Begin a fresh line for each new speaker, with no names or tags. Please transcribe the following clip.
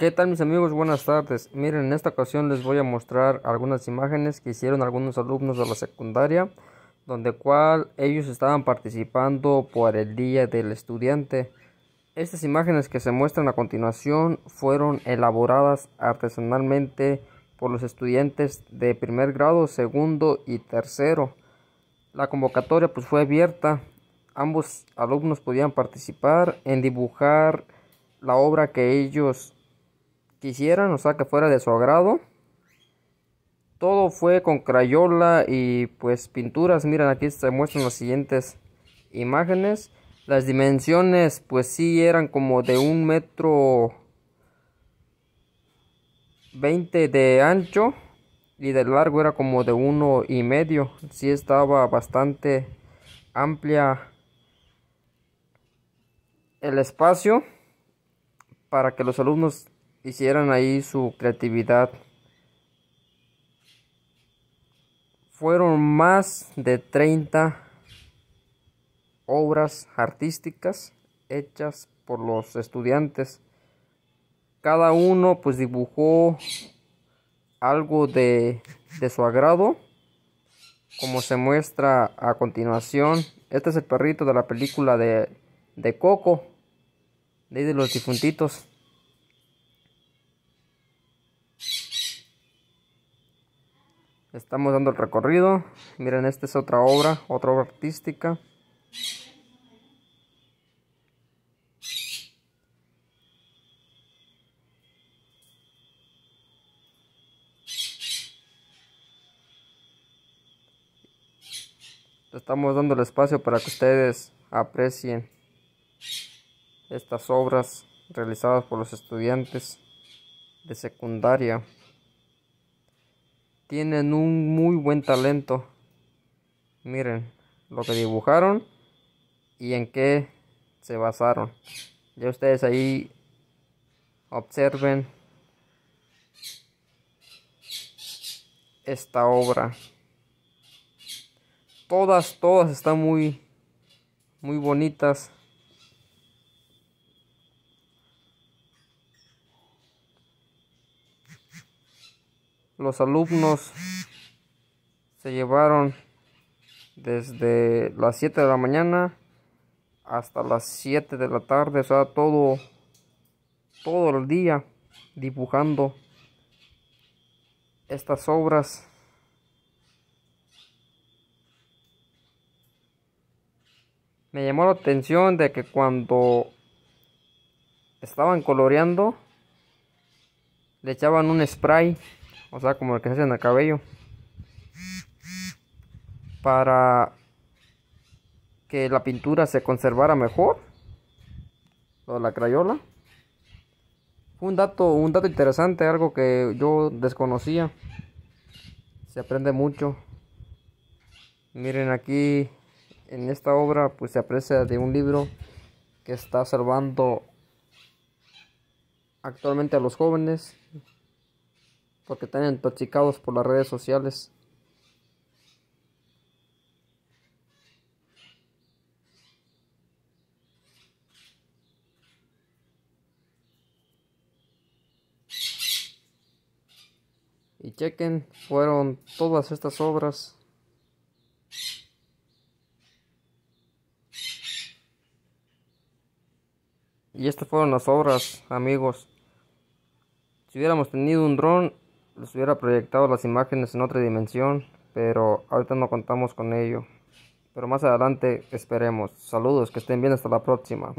¿Qué tal mis amigos? Buenas tardes. Miren, en esta ocasión les voy a mostrar algunas imágenes que hicieron algunos alumnos de la secundaria, donde cual ellos estaban participando por el Día del Estudiante. Estas imágenes que se muestran a continuación fueron elaboradas artesanalmente por los estudiantes de primer grado, segundo y tercero. La convocatoria pues fue abierta. Ambos alumnos podían participar en dibujar la obra que ellos quisieran, o sea, que fuera de su agrado. Todo fue con crayola y pues pinturas. Miren, aquí se muestran las siguientes imágenes. Las dimensiones pues sí eran como de un metro 20 de ancho y de largo era como de uno y medio. Sí estaba bastante amplia el espacio para que los alumnos hicieron ahí su creatividad. Fueron más de 30 obras artísticas hechas por los estudiantes. Cada uno pues dibujó algo de, su agrado, como se muestra a continuación. Este es el perrito de la película de, Coco, de los difuntitos. Estamos dando el recorrido. Miren, esta es otra obra, otra obra artística. Estamos dando el espacio para que ustedes aprecien estas obras realizadas por los estudiantes de secundaria tienen un muy buen talento. Miren lo que dibujaron y en qué se basaron. Ya ustedes ahí observen esta obra. Todas, todas están muy, muy bonitas. los alumnos se llevaron desde las 7 de la mañana hasta las 7 de la tarde, o sea, todo, todo el día dibujando estas obras. Me llamó la atención de que cuando estaban coloreando, le echaban un spray o sea, como el que se hace en el cabello, para que la pintura se conservara mejor, o la crayola. Un dato, un dato interesante, algo que yo desconocía. Se aprende mucho. Miren aquí, en esta obra, pues se aprecia de un libro que está salvando actualmente a los jóvenes porque están intoxicados por las redes sociales. Y chequen, fueron todas estas obras. Y estas fueron las obras, amigos. Si hubiéramos tenido un dron les hubiera proyectado las imágenes en otra dimensión, pero ahorita no contamos con ello. Pero más adelante esperemos. Saludos, que estén bien, hasta la próxima.